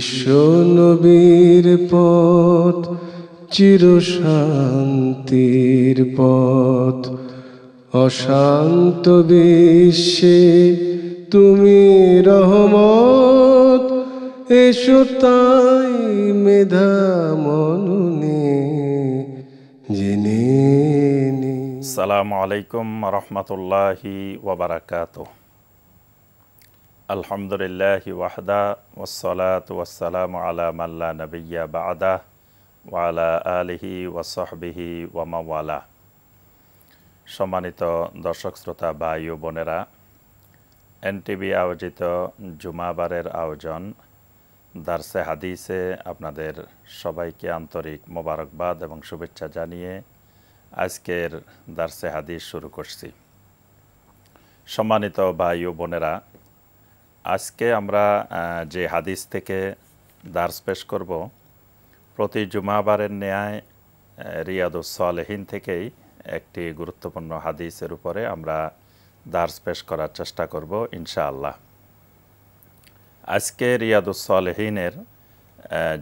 বিশ্ব নবীর পথ চিরশান্তির পথ অশান্ত বিশ্বে তুমি রহমত এসো তাই মেধা মননে জেনে সালাম আলাইকুম রহমতুল্লাহি ওবরাকাতুহ আলহামদুলিল্লাহ ওয়াহদা ওসলাত ওয়াসালাম আলা মাল্লা নবিয়া বাদা ওয়ালা আলিহি ওয়াসহবিহি ওয়ামাওয়ালা সম্মানিত দর্শক শ্রোতা বা ইউ বোনেরা এনটিভি আয়োজিত জুমাবারের আয়োজন দার্সে হাদিসে আপনাদের সবাইকে আন্তরিক মোবারকবাদ এবং শুভেচ্ছা জানিয়ে আজকের দার্সে হাদিস শুরু করছি সম্মানিত ভাই ও বোনেরা আজকে আমরা যে হাদিস থেকে দার্স পেশ করব প্রতি জুমাবারের ন্যায় রিয়াদুস সালেহীন থেকেই একটি গুরুত্বপূর্ণ হাদিসের উপরে আমরা দার্স পেশ করার চেষ্টা করব ইনশাআল্লাহ আজকে রিয়াদুস সালেহীনের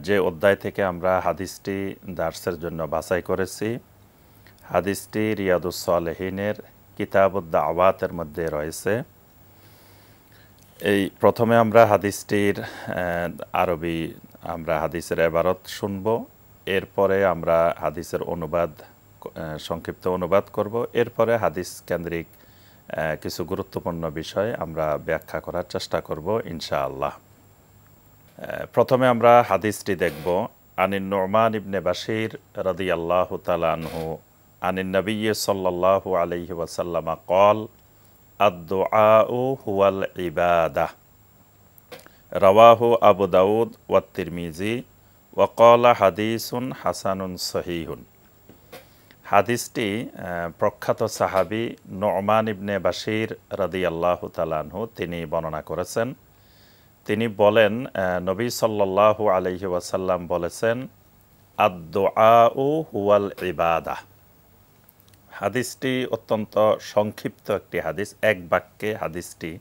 যে অধ্যায় থেকে আমরা হাদিসটি দার্সের জন্য বাছাই করেছি হাদিসটি রিয়াদুস সালেহীনের কিতাবুদ্দা আওয়াতের মধ্যে রয়েছে এই প্রথমে আমরা হাদিসটির আরবি আমরা হাদিসের এবারত শুনব এরপরে আমরা হাদিসের অনুবাদ সংক্ষিপ্ত অনুবাদ করব এরপরে হাদিস কেন্দ্রিক কিছু গুরুত্বপূর্ণ বিষয় আমরা ব্যাখ্যা করার চেষ্টা করব ইনশাআল্লাহ প্রথমে আমরা হাদিসটি দেখব আনিন নোমান ইবনে বাসির রদি আল্লাহ তালানহু আনিন নবী সাল্লাহ আলহি ওয়াসাল্লামা কল আদোয়াউ হুয়াল ইবাদা রওয়াহু আবু দাউদ ওয়াত্তিরমিজি ওয়াকলা হাদিসুন হাসানুন সহিহুন হাদিসটি প্রখ্যাত সাহাবি নোমান ইবনে বাশির রদি আল্লাহ তালানহু তিনি বর্ণনা করেছেন তিনি বলেন নবী সাল্লাহু আলহি ওয়াসাল্লাম বলেছেন উ হুয়াল ইবাদা হাদিসটি অত্যন্ত সংক্ষিপ্ত একটি হাদিস এক বাক্যে হাদিসটি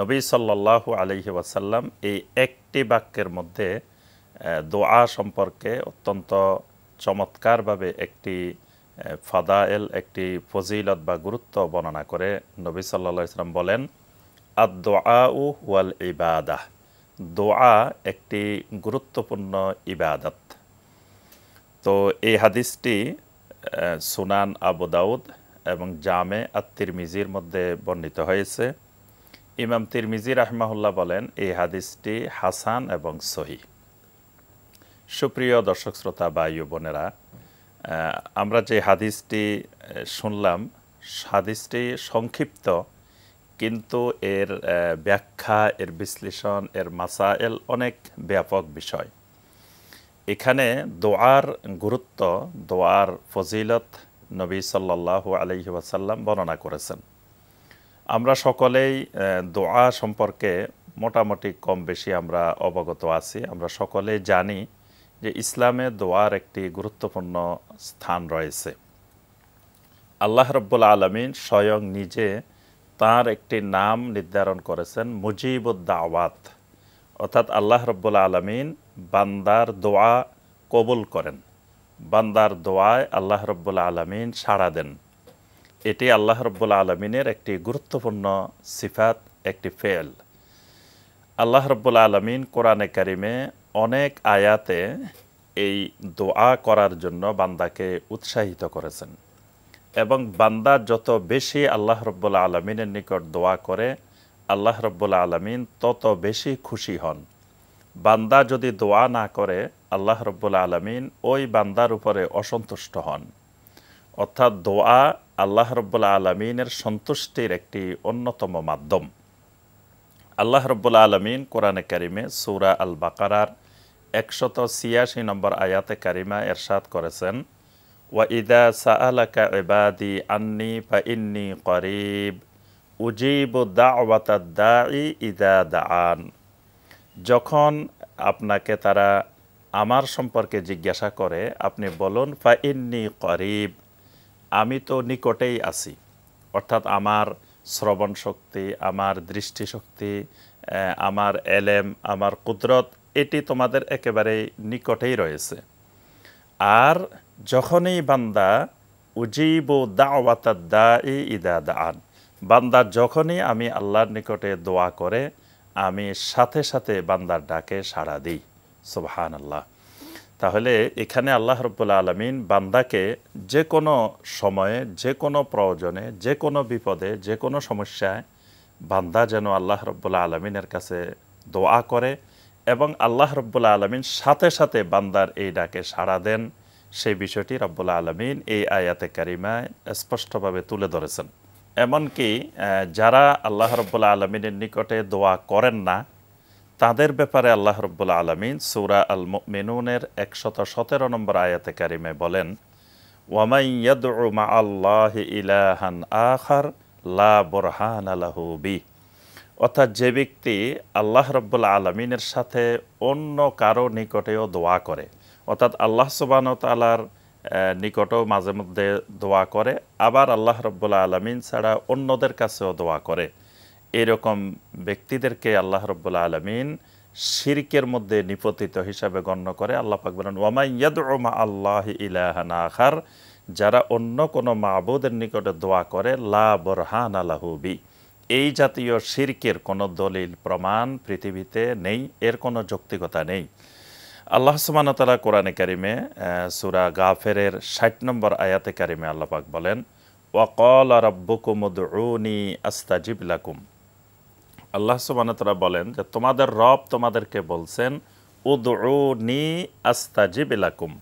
নবী সাল্লাহ আলহি ওয়াসাল্লাম এই একটি বাক্যের মধ্যে দোয়া সম্পর্কে অত্যন্ত চমৎকারভাবে একটি ফাদায়েল একটি ফজিলত বা গুরুত্ব বর্ণনা করে নবী সাল্লা ইসলাম বলেন আদ দোয়া উ ওয়াল ইবাদাহ দোয়া একটি গুরুত্বপূর্ণ ইবাদত তো এই হাদিসটি সুনান আবু দাউদ এবং জামে আত্মির মিজির মধ্যে বর্ণিত হয়েছে ইমাম তিরমিজি রাহমাহুল্লাহ বলেন এই হাদিসটি হাসান এবং সহি সুপ্রিয় দর্শক শ্রোতা বা বোনেরা আমরা যে হাদিসটি শুনলাম হাদিসটি সংক্ষিপ্ত কিন্তু এর ব্যাখ্যা এর বিশ্লেষণ এর মাসায়েল অনেক ব্যাপক বিষয় এখানে দোয়ার গুরুত্ব দোয়ার ফজিলত নবী সাল্লাহ আলহি বর্ণনা করেছেন আমরা সকলেই দোয়া সম্পর্কে মোটামুটি কম বেশি আমরা অবগত আছি আমরা সকলে জানি যে ইসলামে দোয়ার একটি গুরুত্বপূর্ণ স্থান রয়েছে আল্লাহ রব্বুল আলমিন স্বয়ং নিজে তার একটি নাম নির্ধারণ করেছেন মুজিবুদ্দাওয়াত অর্থাৎ আল্লাহ রব্বুল আলমিন বান্দার দোয়া কবুল করেন বান্দার দোয়ায় আল্লাহ রব্বুল আলমিন সাড়া দেন এটি আল্লাহ রব্বুল আলমিনের একটি গুরুত্বপূর্ণ সিফাত একটি ফেল আল্লাহ রব্বুল আলমিন কোরআনে কারিমে অনেক আয়াতে এই দোয়া করার জন্য বান্দাকে উৎসাহিত করেছেন এবং বান্দা যত বেশি আল্লাহ রব্বুল আলমিনের নিকট দোয়া করে আল্লাহ রব্বুল আলমিন তত বেশি খুশি হন বান্দা যদি দোয়া না করে আল্লাহ রব্বুল আলমিন ওই বান্দার উপরে অসন্তুষ্ট হন অর্থাৎ দোয়া আল্লাহ রব্বুল আলমিনের সন্তুষ্টির একটি অন্যতম মাধ্যম আল্লাহ রব্বুল আলমিন কোরআনে কারিমে সুরা আল বাকারার একশত ছিয়াশি নম্বর আয়াতে কারিমা এরশাদ করেছেন ওয়াঈদা সাআলাকা ইবাদি আন্নি ফা ইন্নি করিব উজিব দা ওয়াতা দা ইদা আন যখন আপনাকে তারা আমার সম্পর্কে জিজ্ঞাসা করে আপনি বলুন ফাইন্নি করিব আমি তো নিকটেই আছি অর্থাৎ আমার শ্রবণ শক্তি আমার দৃষ্টিশক্তি আমার এলেম আমার কুদরত এটি তোমাদের একেবারেই নিকটেই রয়েছে আর যখনই বান্দা উজিবু দাওয়াত দা ই ইদা দান বান্দা যখনই আমি আল্লাহর নিকটে দোয়া করে আমি সাথে সাথে বান্দার ডাকে সাড়া দিই সোবাহান আল্লাহ তাহলে এখানে আল্লাহ রবুল্লা আলমিন বান্দাকে যে কোনো সময়ে যে কোনো প্রয়োজনে যে কোনো বিপদে যে কোনো সমস্যায় বান্দা যেন আল্লাহ রব্বুল্লা আলমিনের কাছে দোয়া করে এবং আল্লাহ রব্বুল্লা আলমিন সাথে সাথে বান্দার এই ডাকে সাড়া দেন সেই বিষয়টি রব্বুল্লা আলমিন এই আয়াতে কারিমায় স্পষ্টভাবে তুলে ধরেছেন এমনকি যারা আল্লাহ রব্বুল্লা আলমিনের নিকটে দোয়া করেন না তাদের ব্যাপারে আল্লাহ রব্বুল্লা আলমিন সৌরা আল মেনুনের একশত সতেরো নম্বর আয়াতে কারিমে বলেন আল্লাহ ইলাহান আখার লা অর্থাৎ যে ব্যক্তি আল্লাহ রব্বুল্লা আলমিনের সাথে অন্য কারো নিকটেও দোয়া করে অর্থাৎ আল্লাহ সুবাহতালার নিকটও মাঝে মধ্যে দোয়া করে আবার আল্লাহ রব্বুল্লা আলমিন ছাড়া অন্যদের কাছেও দোয়া করে এরকম ব্যক্তিদেরকে আল্লাহ রব্বুল্লা আলমিন শিরকের মধ্যে নিপতিত হিসাবে গণ্য করে আল্লাহ পাক বলেন ওমা আল্লাহ ইলাহানাহার যারা অন্য কোনো মাবুদের নিকটে দোয়া করে লা বরহান আলাহুবি এই জাতীয় শিরকের কোনো দলিল প্রমাণ পৃথিবীতে নেই এর কোনো যৌক্তিকতা নেই আল্লাহ সুবাহতালা কোরআনে কারিমে সুরা গাফেরের ষাট নম্বর আয়াতে কারিমে আল্লাপাক বলেন ওয়াকল রব্বকুমদৌনি আস্তাজিব লাকুম আল্লাহ সুবাহতালা বলেন যে তোমাদের রব তোমাদেরকে বলছেন উদৌনি আস্তাজিব লাকুম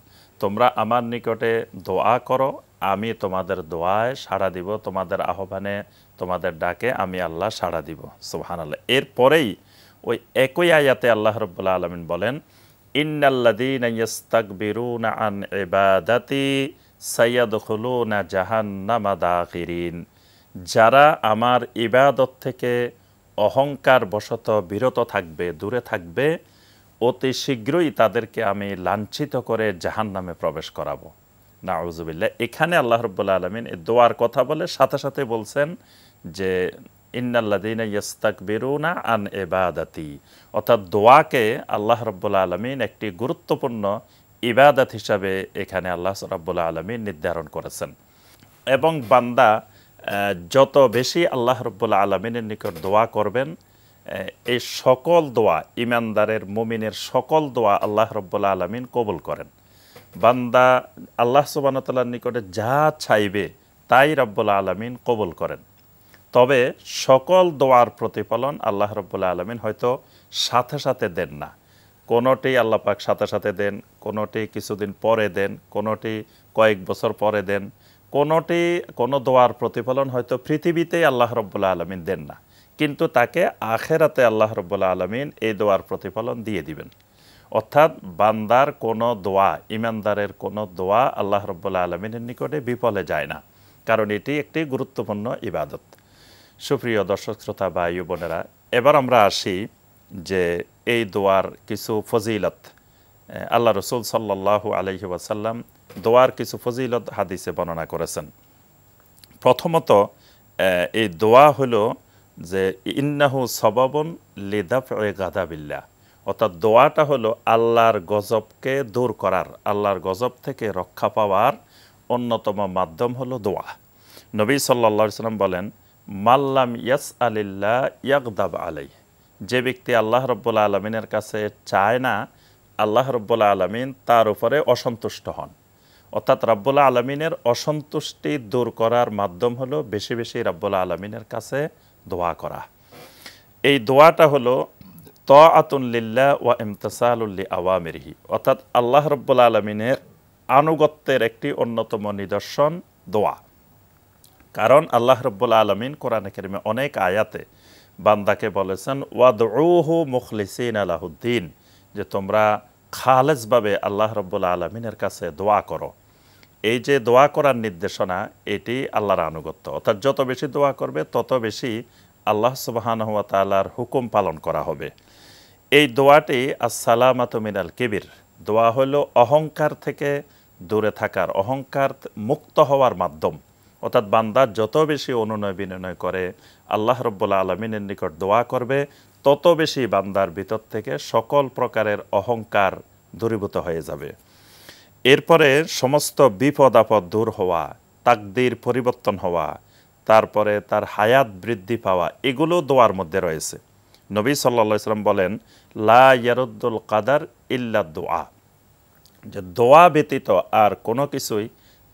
তোমরা আমার নিকটে দোয়া করো আমি তোমাদের দোয়ায় সাড়া দিব তোমাদের আহ্বানে তোমাদের ডাকে আমি আল্লাহ সাড়া দিব সুবাহান আল্লাহ এরপরেই ওই একই আয়াতে আল্লাহ রব্বুল্লা আলমিন বলেন আন যারা আমার ইবাদত থেকে অহংকার বশত বিরত থাকবে দূরে থাকবে অতি শীঘ্রই তাদেরকে আমি লাঞ্ছিত করে জাহান নামে প্রবেশ করাবো নাউজুবিল্লা এখানে আল্লাহ রব্বুল্লা আলমিন দোয়ার কথা বলে সাথে সাথে বলছেন যে ইন্নাল্লাদিনা ইয়াস্তাক বেরুনা আন এবাদাতি অর্থাৎ দোয়াকে আল্লাহ রব্বুল আলমিন একটি গুরুত্বপূর্ণ ইবাদত হিসাবে এখানে আল্লাহ রব্বুল আলমিন নির্ধারণ করেছেন এবং বান্দা যত বেশি আল্লাহ রব্বুল আলমিনের নিকট দোয়া করবেন এই সকল দোয়া ইমানদারের মুমিনের সকল দোয়া আল্লাহ রব্বুল আলমিন কবুল করেন বান্দা আল্লাহ সুবানতাল্লার নিকটে যা চাইবে তাই রব্বুল আলমিন কবুল করেন তবে সকল দোয়ার প্রতিফলন আল্লাহ রব্বুল্লা আলমিন হয়তো সাথে সাথে দেন না কোনোটি আল্লাপাক সাথে সাথে দেন কোনোটি কিছুদিন পরে দেন কোনোটি কয়েক বছর পরে দেন কোনোটি কোনো দোয়ার প্রতিফলন হয়তো পৃথিবীতেই আল্লাহ রব্বুল্লা আলমিন দেন না কিন্তু তাকে আখেরাতে আল্লাহ রব্বুল্লা আলমিন এই দোয়ার প্রতিফলন দিয়ে দিবেন অর্থাৎ বান্দার কোনো দোয়া ইমানদারের কোনো দোয়া আল্লাহ রব্বুল্লা আলমিনের নিকটে বিফলে যায় না কারণ এটি একটি গুরুত্বপূর্ণ ইবাদত সুপ্রিয় দর্শক শ্রোতা বা ইউ বোনেরা এবার আমরা আসি যে এই দোয়ার কিছু ফজিলত আল্লাহ রসুল সাল্লাহ আলহি ওয়াসাল্লাম দোয়ার কিছু ফজিলত হাদিসে বর্ণনা করেছেন প্রথমত এই দোয়া হলো যে ইন্নাহু সবাবন লিদাফ গাদাবিল্লা অর্থাৎ দোয়াটা হলো আল্লাহর গজবকে দূর করার আল্লাহর গজব থেকে রক্ষা পাওয়ার অন্যতম মাধ্যম হলো দোয়া নবী সাল্লা সাল্লাম বলেন মাল্লাম ইয়াস আলিল্লা ইয়াকদাব আলাই যে ব্যক্তি আল্লাহ রব্বুল্লা আলমিনের কাছে চায় না আল্লাহ রব্বুল্লা আলমিন তার উপরে অসন্তুষ্ট হন অর্থাৎ রাব্বুল্লা আলমিনের অসন্তুষ্টি দূর করার মাধ্যম হলো বেশি বেশি রাব্বুল্লা আলমিনের কাছে দোয়া করা এই দোয়াটা হলো ত আতুল্লিল্লা ওয়া আওয়া আওয়ামিরহি অর্থাৎ আল্লাহ রব্বুল্লা আলমিনের আনুগত্যের একটি অন্যতম নিদর্শন দোয়া কারণ আল্লাহ রব্বুল আলমিন কোরআন কেরিমে অনেক আয়াতে বান্দাকে বলেছেন ওয়াদউহু মুখলিসিন আলাহদ্দিন যে তোমরা খালেজভাবে আল্লাহ রব্বুল আলমিনের কাছে দোয়া করো এই যে দোয়া করার নির্দেশনা এটি আল্লাহর আনুগত্য অর্থাৎ যত বেশি দোয়া করবে তত বেশি আল্লাহ সুবাহানহুয়া তালার হুকুম পালন করা হবে এই দোয়াটি আসসালামাত মিনাল কিবির দোয়া হলো অহংকার থেকে দূরে থাকার অহংকার মুক্ত হওয়ার মাধ্যম অর্থাৎ বান্দা যত বেশি অনুনয় বিনয় করে আল্লাহ রব্বুল্লা আলমিনের নিকট দোয়া করবে তত বেশি বান্দার ভিতর থেকে সকল প্রকারের অহংকার দূরীভূত হয়ে যাবে এরপরে সমস্ত বিপদ আপদ দূর হওয়া তাকদির পরিবর্তন হওয়া তারপরে তার হায়াত বৃদ্ধি পাওয়া এগুলো দোয়ার মধ্যে রয়েছে নবী সাল্লা ইসলাম বলেন লা ইয়ারুদ্দুল কাদার ইল্লা দোয়া যে দোয়া ব্যতীত আর কোনো কিছুই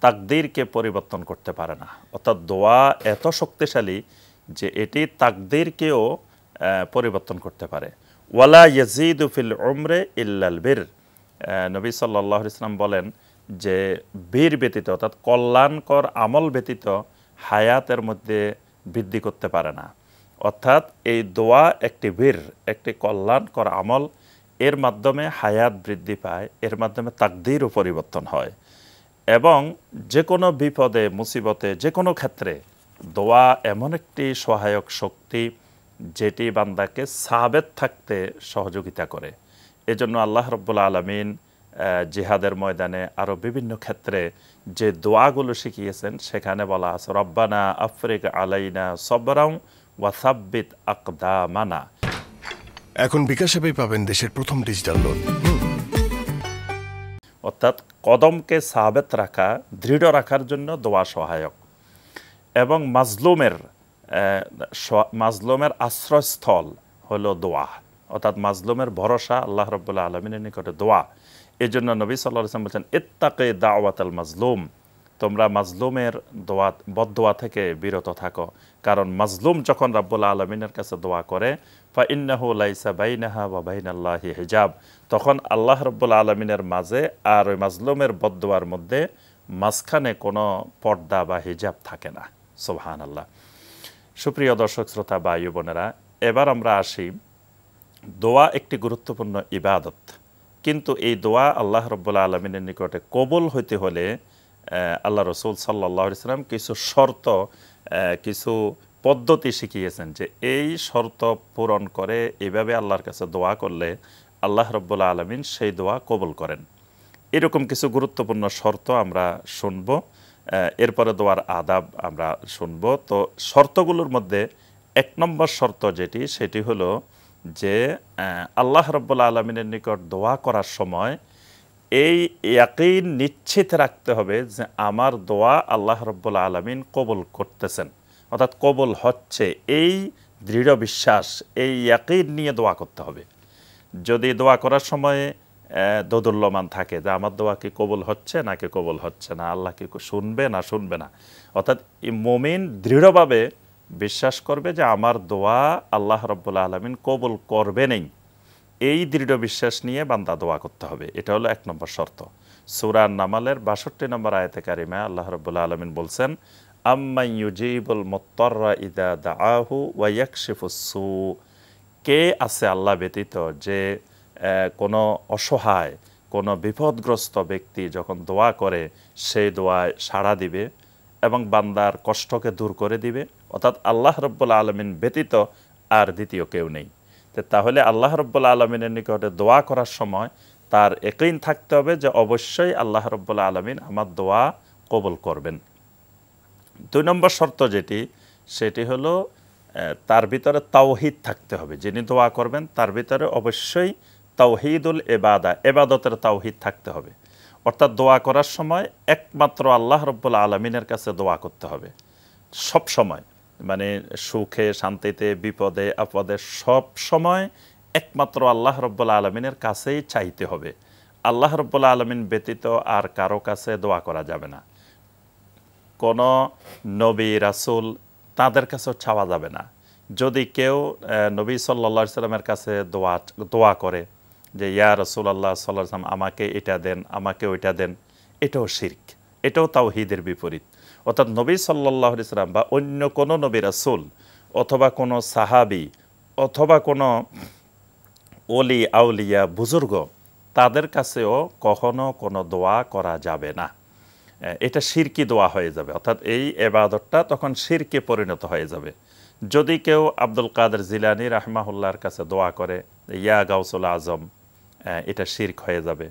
তাকদিরকে পরিবর্তন করতে পারে না অর্থাৎ দোয়া এত শক্তিশালী যে এটি তাকদিরকেও পরিবর্তন করতে পারে ওয়ালা উফিল উমরে ইল্লাল বীর নবী সাল্লাহ ইসলাম বলেন যে বীর ব্যতীত অর্থাৎ কল্যাণকর আমল ব্যতীত হায়াতের মধ্যে বৃদ্ধি করতে পারে না অর্থাৎ এই দোয়া একটি বীর একটি কল্যাণকর আমল এর মাধ্যমে হায়াত বৃদ্ধি পায় এর মাধ্যমে তাকদিরও পরিবর্তন হয় এবং যে কোনো বিপদে মুসিবতে যে কোনো ক্ষেত্রে দোয়া এমন একটি সহায়ক শক্তি যেটি বান্দাকে সাবেত থাকতে সহযোগিতা করে এজন্য আল্লাহ রব্বুল আলমিন জিহাদের ময়দানে আরও বিভিন্ন ক্ষেত্রে যে দোয়াগুলো শিখিয়েছেন সেখানে বলা আছে রব্বানা আফ্রিক আলাইনা সবরাম ওয়াসাব্বিত আকদামানা এখন বিকাশে পাবেন দেশের প্রথম ডিজিটাল লোন অর্থাৎ কদমকে সাহাবেত রাখা দৃঢ় রাখার জন্য দোয়া সহায়ক এবং মাজলুমের মাজলুমের আশ্রয়স্থল হলো দোয়া অর্থাৎ মাজলুমের ভরসা আল্লাহ রব্বুল্লাহ আলমিনের নিকটে দোয়া এই জন্য নবী সাল্লাহ বলছেন এত্তাকে দাওয়াত মাজলুম তোমরা মাজলুমের দোয়া বদোয়া থেকে বিরত থাকো কারণ মাজলুম যখন রাব্বুল আলমিনের কাছে দোয়া করে ফা ইন্নাহু লাইসা বাইনাহা বা বাইনাল্লাহি হিজাব তখন আল্লাহ রব্বুল আলমিনের মাঝে আর ওই মাজলুমের বদোয়ার মধ্যে মাঝখানে কোনো পর্দা বা হিজাব থাকে না সোহান আল্লাহ সুপ্রিয় দর্শক শ্রোতা বা বোনেরা এবার আমরা আসি দোয়া একটি গুরুত্বপূর্ণ ইবাদত কিন্তু এই দোয়া আল্লাহ রব্বুল্লা আলমিনের নিকটে কবল হইতে হলে আল্লাহ রসুল সাল্লাহ ইসলাম কিছু শর্ত কিছু পদ্ধতি শিখিয়েছেন যে এই শর্ত পূরণ করে এভাবে আল্লাহর কাছে দোয়া করলে আল্লাহ রব্বুল্লা আলমিন সেই দোয়া কবল করেন এরকম কিছু গুরুত্বপূর্ণ শর্ত আমরা শুনব এরপরে দোয়ার আদাব আমরা শুনব তো শর্তগুলোর মধ্যে এক নম্বর শর্ত যেটি সেটি হলো যে আল্লাহ রব্বুল্লা আলমিনের নিকট দোয়া করার সময় এই ইয়াকিন নিশ্চিত রাখতে হবে যে আমার দোয়া আল্লাহ রব্বুল আলমিন কবুল করতেছেন অর্থাৎ কবুল হচ্ছে এই দৃঢ় বিশ্বাস এই ইয়াকিন নিয়ে দোয়া করতে হবে যদি দোয়া করার সময়ে দোদুল্যমান থাকে যে আমার দোয়া কি কবুল হচ্ছে নাকি কবুল হচ্ছে না আল্লাহ কি শুনবে না শুনবে না অর্থাৎ মমিন দৃঢ়ভাবে বিশ্বাস করবে যে আমার দোয়া আল্লাহ রব্বুল আলমিন কবুল করবে নেই এই দৃঢ় বিশ্বাস নিয়ে বান্দা দোয়া করতে হবে এটা হলো এক নম্বর শর্ত সুরান নামালের বাষট্টি নম্বর আয়তে কারিমা আল্লাহ রবুল্লা আলমিন বলছেন ইদা কে আছে আল্লাহ ব্যতীত যে কোনো অসহায় কোনো বিপদগ্রস্ত ব্যক্তি যখন দোয়া করে সেই দোয়ায় সাড়া দিবে এবং বান্দার কষ্টকে দূর করে দিবে অর্থাৎ আল্লাহ রব্বুল আলমিন ব্যতীত আর দ্বিতীয় কেউ নেই তাহলে আল্লাহ রব্বুল্লা আলমিনের নিকটে দোয়া করার সময় তার একইন থাকতে হবে যে অবশ্যই আল্লাহ রব্বুল্লা আলমিন আমার দোয়া কবল করবেন দুই নম্বর শর্ত যেটি সেটি হলো তার ভিতরে তাওহিদ থাকতে হবে যিনি দোয়া করবেন তার ভিতরে অবশ্যই তাওহিদুল এবাদা এবাদতের তাওহিদ থাকতে হবে অর্থাৎ দোয়া করার সময় একমাত্র আল্লাহ রব্বুল আলমিনের কাছে দোয়া করতে হবে সব সময়। মানে সুখে শান্তিতে বিপদে আপদে সব সময় একমাত্র আল্লাহ রব্বুল্লা আলমিনের কাছেই চাইতে হবে আল্লাহ রব্বুল্লা আলমিন ব্যতীত আর কারো কাছে দোয়া করা যাবে না কোনো নবী রাসুল তাদের কাছেও ছাওয়া যাবে না যদি কেউ নবী সাল্লা সাল্লামের কাছে দোয়া দোয়া করে যে ইয়া রসুল আল্লাহ সাল্লাহ সাল্লাম আমাকে এটা দেন আমাকে ওইটা দেন এটাও শির্ক এটাও তাও হিদের বিপরীত অর্থাৎ নবী সাল্লাহ ইসলাম বা অন্য কোনো নবী রাসুল অথবা কোনো সাহাবি অথবা কোনো অলি আউলিয়া বুজুর্গ তাদের কাছেও কখনো কোনো দোয়া করা যাবে না এটা সিরকি দোয়া হয়ে যাবে অর্থাৎ এই এবাদতটা তখন সিরকে পরিণত হয়ে যাবে যদি কেউ আব্দুল কাদের জিলানি রাহমাহুল্লার কাছে দোয়া করে ইয়া গাউসুল আজম এটা শির্ক হয়ে যাবে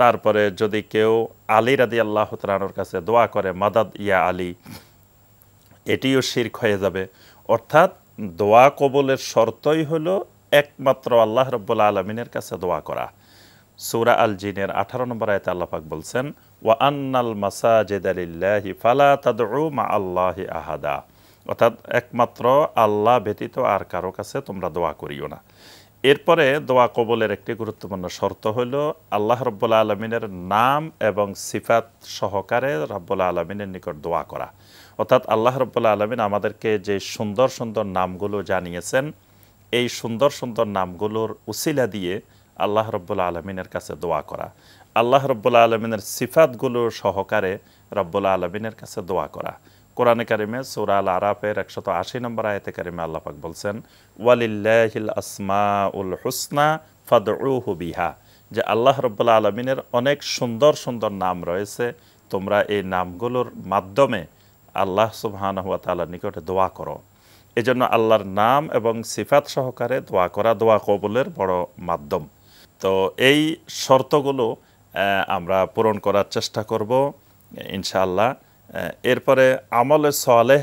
তারপরে যদি কেউ আলী রাদি আল্লাহ তালানোর কাছে দোয়া করে মাদাদ ইয়া আলী এটিও শির্ক হয়ে যাবে অর্থাৎ দোয়া কবলের শর্তই হলো একমাত্র আল্লাহ রব্বুল আলমিনের কাছে দোয়া করা সুরা আল জিনের আঠারো নম্বর আয়তে আল্লাপাক বলছেন ওয়া আন্নাল মাসাজেদ আলিল্লাহি ফালা তাদ মা আল্লাহি আহাদা অর্থাৎ একমাত্র আল্লাহ ব্যতীত আর কারো কাছে তোমরা দোয়া করিও না এরপরে দোয়া কবলের একটি গুরুত্বপূর্ণ শর্ত হইল আল্লাহ রব্বুল্লা আলমিনের নাম এবং সিফাত সহকারে রব্বুল্লা আলমিনের নিকট দোয়া করা অর্থাৎ আল্লাহ রব্বুল্লা আলমিন আমাদেরকে যে সুন্দর সুন্দর নামগুলো জানিয়েছেন এই সুন্দর সুন্দর নামগুলোর উসিলা দিয়ে আল্লাহ রব্বুল্লা আলমিনের কাছে দোয়া করা আল্লাহ রব্বুল্লা আলমিনের সিফাতগুলোর সহকারে রব্বুল্লা আলমিনের কাছে দোয়া করা কোরআনে কারিমে আল আরাফের একশত আশি নম্বর আয়তে কারিমে আল্লাপাক বলছেন ওয়ালিল্লাহিল আসমা উল হুসনা ফাদ বিহা যে আল্লাহ রব্বুল্লা আলমিনের অনেক সুন্দর সুন্দর নাম রয়েছে তোমরা এই নামগুলোর মাধ্যমে আল্লাহ সুবাহানহুয়া তালার নিকটে দোয়া করো এজন্য আল্লাহর নাম এবং সিফাত সহকারে দোয়া করা দোয়া কবুলের বড় মাধ্যম তো এই শর্তগুলো আমরা পূরণ করার চেষ্টা করব ইনশাআল্লাহ এরপরে আমলে সালেহ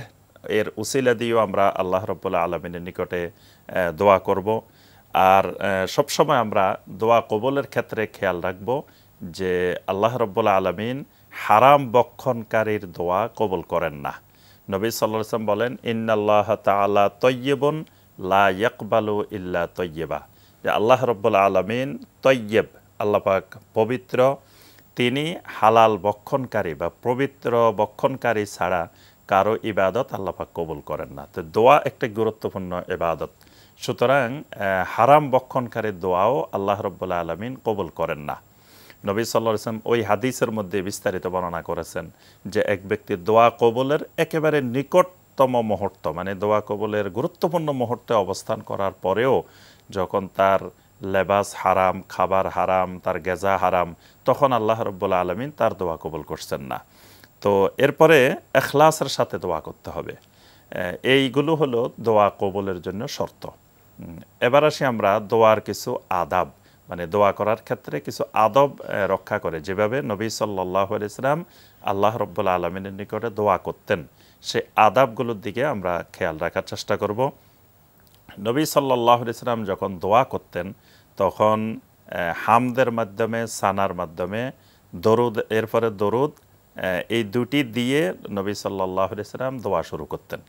এর উসিলা দিয়েও আমরা আল্লাহ রব্বুল্লা আলমিনের নিকটে দোয়া করব আর সবসময় আমরা দোয়া কবলের ক্ষেত্রে খেয়াল রাখব যে আল্লাহ রব্বুল্লা আলমিন হারাম বক্ষণকারীর দোয়া কবল করেন না নবী সাল্লাম বলেন ইন্নাল্লাহ তাল্লা তৈয়বন লা ইল্লা তৈয়বা যে আল্লাহ রব্বুল্লা আলমিন তৈয়ব আল্লাপাক পবিত্র তিনি হালাল বক্ষণকারী বা পবিত্র বক্ষণকারী ছাড়া কারো ইবাদত আল্লাপাক কবুল করেন না তো দোয়া একটা গুরুত্বপূর্ণ ইবাদত সুতরাং হারাম বক্ষণকারী দোয়াও আল্লাহ রব্বুল্লাহ আলমিন কবুল করেন না নবী সাল্লা ইসলাম ওই হাদিসের মধ্যে বিস্তারিত বর্ণনা করেছেন যে এক ব্যক্তির দোয়া কবুলের একেবারে নিকটতম মুহূর্ত মানে দোয়া কবুলের গুরুত্বপূর্ণ মুহূর্তে অবস্থান করার পরেও যখন তার লেবাস হারাম খাবার হারাম তার গেজা হারাম তখন আল্লাহ রব্বুল্লা আলমিন তার দোয়া কবল করছেন না তো এরপরে এখলাসের সাথে দোয়া করতে হবে এইগুলো হলো দোয়া কবলের জন্য শর্ত এবার আসি আমরা দোয়ার কিছু আদাব মানে দোয়া করার ক্ষেত্রে কিছু আদব রক্ষা করে যেভাবে নবী সাল্লাহ ইসলাম আল্লাহ রব্বুল আলমিনের নিকটে দোয়া করতেন সে আদাবগুলোর দিকে আমরা খেয়াল রাখার চেষ্টা করব নবী সাল্লাহ ইসলাম যখন দোয়া করতেন তখন হামদের মাধ্যমে সানার মাধ্যমে দরুদ এরপরে দরুদ এই দুটি দিয়ে নবী সাল্লাহ ইসলাম দোয়া শুরু করতেন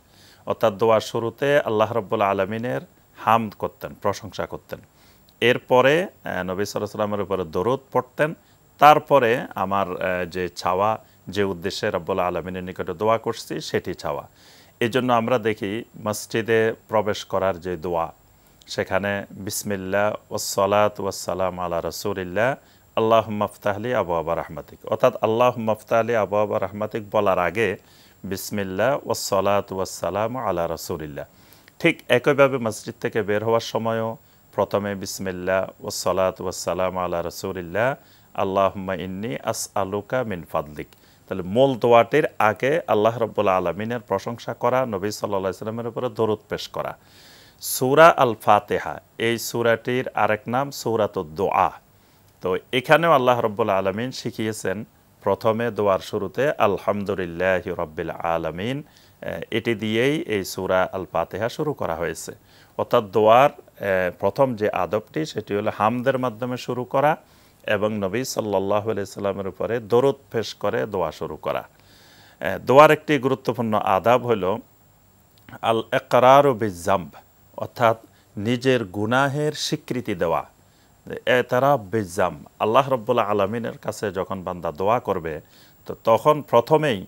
অর্থাৎ দোয়ার শুরুতে আল্লাহ রব্বুল্লা আলমিনের হামদ করতেন প্রশংসা করতেন এরপরে নবী সাল্লাহ সাল্লামের উপরে দরুদ পড়তেন তারপরে আমার যে ছাওয়া যে উদ্দেশ্যে রব্বুল্লা আলমিনের নিকটে দোয়া করছি সেটি ছাওয়া এজন্য আমরা দেখি মসজিদে প্রবেশ করার যে দোয়া সেখানে বিসমিল্লা ওসলাত ওয়াসালাম আলা রসুলিল্লা আল্লাহ মফতাহলি আবু আবা রহমাতিক অর্থাৎ আল্লাহ মফতাহলি আবু আবা রহমাতিক বলার আগে বিসমিল্লা ওসলাত ওয়াসালাম আল্লাহ রসুলিল্লা ঠিক একইভাবে মসজিদ থেকে বের হওয়ার সময়ও প্রথমে বিসমিল্লা ওসলাত ওয়াসালাম আল্লাহ রসুলিল্লা আল্লাহ ইন্নি আস আলুকা মিনফাদলিক তাহলে মূল দোয়াটির আগে আল্লাহ রব্বুল্লা আলমিনের প্রশংসা করা নবী সাল্লা সাল্লামের উপরে দরুদ পেশ করা সুরা আল ফাতেহা এই সুরাটির আরেক নাম সৌরাত দোয়া তো এখানেও আল্লাহ রব্বুল্লা আলমিন শিখিয়েছেন প্রথমে দোয়ার শুরুতে আলহামদুলিল্লাহ রব্বিল আলমিন এটি দিয়েই এই সুরা আল ফাতেহা শুরু করা হয়েছে অর্থাৎ দোয়ার প্রথম যে আদবটি সেটি হলো হামদের মাধ্যমে শুরু করা এবং নবী সাল্লাহ সাল্লামের উপরে দরদ পেশ করে দোয়া শুরু করা দোয়ার একটি গুরুত্বপূর্ণ আদাব হল আল একরার বিজাম্ব অর্থাৎ নিজের গুনাহের স্বীকৃতি দেওয়া এতারা বিজাম আল্লাহ রব্বুল্লাহ আলমিনের কাছে যখন বান্দা দোয়া করবে তো তখন প্রথমেই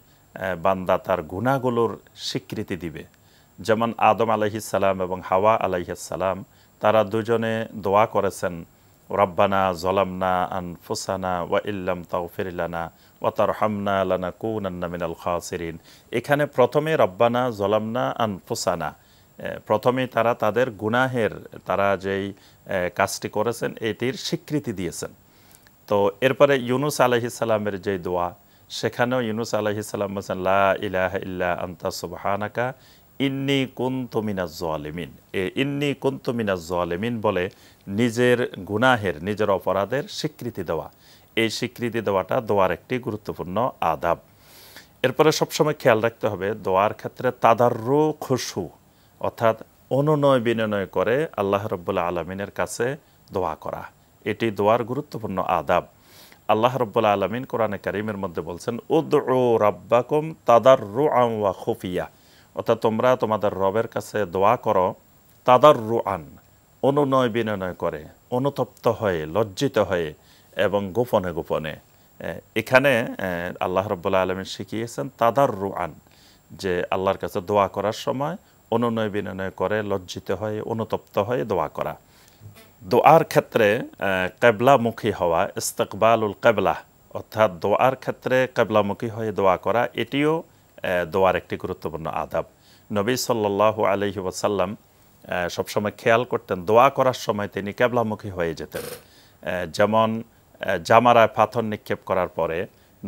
বান্দা তার গুণাগুলোর স্বীকৃতি দিবে যেমন আদম আলহিসাল্লাম এবং হাওয়া আলহিসাল্লাম তারা দুজনে দোয়া করেছেন রব্বানা জলামনা আনফুসানা ওয়া ইল্লাম তাউফিরিলানা ওয়াতার হামনা লানা মিনাল খাসিরিন এখানে প্রথমে রব্বানা জলামনা আনফুসানা প্রথমে তারা তাদের গুনাহের তারা যেই কাজটি করেছেন এটির স্বীকৃতি দিয়েছেন তো এরপরে ইউনুস আলহিসাল্লামের যে দোয়া সেখানেও ইউনুস আলহিসাল্লাম বলছেন লা ইলাহ ইল্লা আন্তা সুবহানাকা ইন্নি কুন্তমিনা জোয়ালেমিন এ ইন্নি কুন্তমিনা জোয়ালেমিন বলে নিজের গুনাহের নিজের অপরাধের স্বীকৃতি দেওয়া এই স্বীকৃতি দেওয়াটা দোয়ার একটি গুরুত্বপূর্ণ আদাব এরপরে সবসময় খেয়াল রাখতে হবে দোয়ার ক্ষেত্রে তাদারু খুশু অর্থাৎ অনুনয় বিনয় করে আল্লাহ রব্বুল্লা আলমিনের কাছে দোয়া করা এটি দোয়ার গুরুত্বপূর্ণ আদাব আল্লাহ রব্বুল্লা আলমিন কোরআনে করিমের মধ্যে বলছেন উদ ও রাব্বাকুম তাদার রু আউয়া খুফিয়া অর্থাৎ তোমরা তোমাদের রবের কাছে দোয়া করো তাদার রুআন অনুনয় বিনয় করে অনুতপ্ত হয়ে লজ্জিত হয়ে এবং গোপনে গোপনে এখানে আল্লাহ রব্বুল্লা আলমী শিখিয়েছেন তাদার রুআন যে আল্লাহর কাছে দোয়া করার সময় অনুনয় বিনয় করে লজ্জিত হয়ে অনুতপ্ত হয়ে দোয়া করা দোয়ার ক্ষেত্রে কেবলামুখী হওয়া ইস্তকবালুল কেবলা অর্থাৎ দোয়ার ক্ষেত্রে কেবলামুখী হয়ে দোয়া করা এটিও দোয়ার একটি গুরুত্বপূর্ণ আদাব নবী সাল্লাহ আলহি ওয়াসাল্লাম সবসময় খেয়াল করতেন দোয়া করার সময় তিনি কেবলামুখী হয়ে যেতেন যেমন জামারায় পাথর নিক্ষেপ করার পরে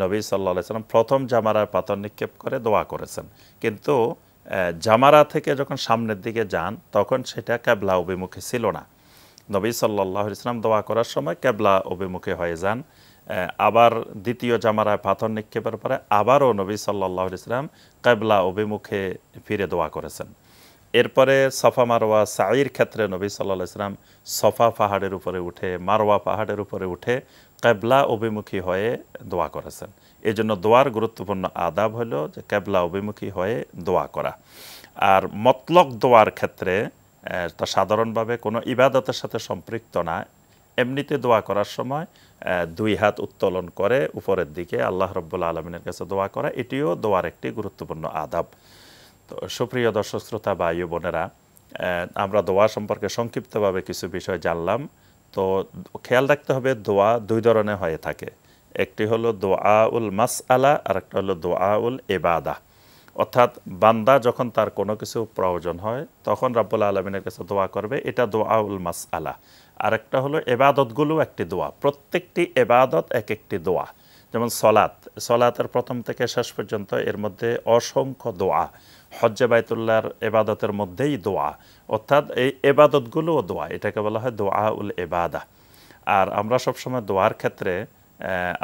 নবী সাল্লা সাল্লাম প্রথম জামারায় পাথর নিক্ষেপ করে দোয়া করেছেন কিন্তু জামারা থেকে যখন সামনের দিকে যান তখন সেটা ক্যাবলা অভিমুখী ছিল না নবী সাল্লাহ ইসলাম দোয়া করার সময় ক্যাবলা অভিমুখী হয়ে যান আবার দ্বিতীয় জামারায় পাথর নিক্ষেপের পরে আবারও নবী সাল্লাহ ইসলাম কেবলা অভিমুখে ফিরে দোয়া করেছেন এরপরে সফা মারোয়া সাইর ক্ষেত্রে নবী সাল্লাহ ইসলাম সফা পাহাড়ের উপরে উঠে মারোয়া পাহাড়ের উপরে উঠে কেবলা অভিমুখী হয়ে দোয়া করেছেন এই জন্য দোয়ার গুরুত্বপূর্ণ আদাব হলো যে কেবলা অভিমুখী হয়ে দোয়া করা আর মতলক দোয়ার ক্ষেত্রে তা সাধারণভাবে কোনো ইবাদতের সাথে সম্পৃক্ত না এমনিতে দোয়া করার সময় দুই হাত উত্তোলন করে উপরের দিকে আল্লাহ রব্বুল আলমিনের কাছে দোয়া করা এটিও দোয়ার একটি গুরুত্বপূর্ণ আদাব তো সুপ্রিয় দর্শক শ্রোতা বা ইউ বোনেরা আমরা দোয়া সম্পর্কে সংক্ষিপ্তভাবে কিছু বিষয় জানলাম তো খেয়াল রাখতে হবে দোয়া দুই ধরনের হয়ে থাকে একটি হলো দোয়া উল মাস আলা আর একটা হলো দোয়া উল এবাদা অর্থাৎ বান্দা যখন তার কোনো কিছু প্রয়োজন হয় তখন রাব্বুল আলমিনের কাছে দোয়া করবে এটা দোয়া উল মাস আলা আরেকটা হলো এবাদতগুলো একটি দোয়া প্রত্যেকটি এবাদত এক একটি দোয়া যেমন সলাত সলাতের প্রথম থেকে শেষ পর্যন্ত এর মধ্যে অসংখ্য দোয়া হজ্জে বাইতুল্লাহর এবাদতের মধ্যেই দোয়া অর্থাৎ এই এবাদতগুলোও দোয়া এটাকে বলা হয় দোয়া উল এবাদা আর আমরা সবসময় দোয়ার ক্ষেত্রে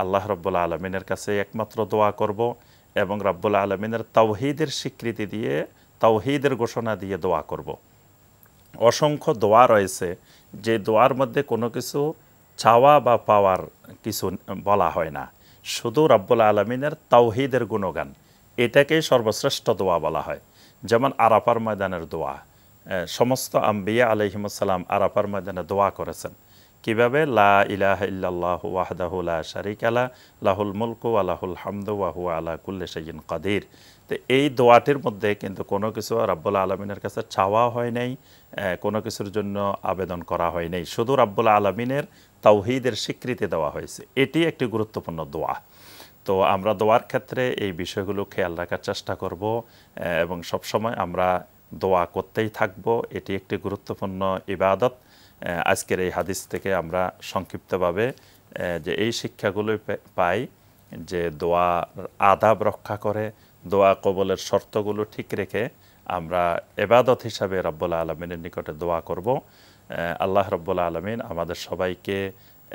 আল্লাহ রব্বুল আলমিনের কাছে একমাত্র দোয়া করব এবং রাব্বুল আলমিনের তাওহিদের স্বীকৃতি দিয়ে তাওহিদের ঘোষণা দিয়ে দোয়া করব। অসংখ্য দোয়া রয়েছে যে দোয়ার মধ্যে কোনো কিছু চাওয়া বা পাওয়ার কিছু বলা হয় না শুধু রাব্বুল আলমিনের তাওহিদের গুণগান এটাকেই সর্বশ্রেষ্ঠ দোয়া বলা হয় যেমন আরাপার ময়দানের দোয়া সমস্ত আম্বিয়া আলহিমসাল্লাম আরাপার ময়দানে দোয়া করেছেন কিভাবে লা ইলাহ ইল্লাহ ওয়াহদাহুল্লা শারিক আলা লাহুল মুলকু আলাহুল হামদু ওয়াহু আলা কুল্লে সাইন কাদির তো এই দোয়াটির মধ্যে কিন্তু কোনো কিছু রাব্বুল আলমিনের কাছে চাওয়া হয় নাই কোনো কিছুর জন্য আবেদন করা হয় নাই শুধু রাব্বুল আলমিনের তাওহিদের স্বীকৃতি দেওয়া হয়েছে এটি একটি গুরুত্বপূর্ণ দোয়া তো আমরা দোয়ার ক্ষেত্রে এই বিষয়গুলো খেয়াল রাখার চেষ্টা করব এবং সবসময় আমরা দোয়া করতেই থাকব এটি একটি গুরুত্বপূর্ণ ইবাদত আজকের এই হাদিস থেকে আমরা সংক্ষিপ্তভাবে যে এই শিক্ষাগুলো পাই যে দোয়া আদাব রক্ষা করে দোয়া কবলের শর্তগুলো ঠিক রেখে আমরা এবাদত হিসাবে রব্বুল্লা আলমিনের নিকটে দোয়া করব আল্লাহ রব্বুল আলমিন আমাদের সবাইকে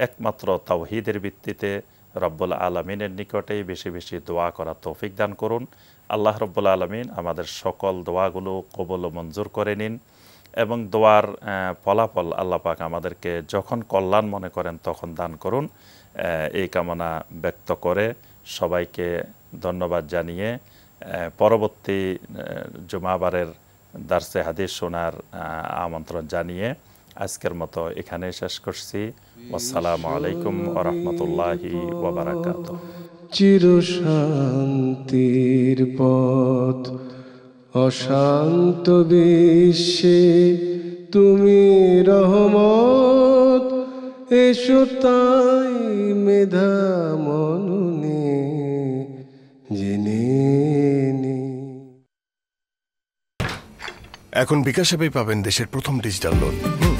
একমাত্র তাওহিদের ভিত্তিতে রব্বুল আলমিনের নিকটেই বেশি বেশি দোয়া করা তৌফিক দান করুন আল্লাহ রব্বুল আলমিন আমাদের সকল দোয়াগুলো কবল মঞ্জুর করে নিন এবং দোয়ার ফলাফল আল্লাপাক আমাদেরকে যখন কল্যাণ মনে করেন তখন দান করুন এই কামনা ব্যক্ত করে সবাইকে ধন্যবাদ জানিয়ে পরবর্তী জুমাবারের দার্সে হাদিস শোনার আমন্ত্রণ জানিয়ে আজকের মতো এখানে শেষ করছি আসসালামু আলাইকুম ওরহমতুল্লাহি চিরশান্তির পথ অশান্ত বিশ্বে তুমি রহমত এসো তাই মন এখন বিকাশ পাবেন দেশের প্রথম ডিজিটাল লোন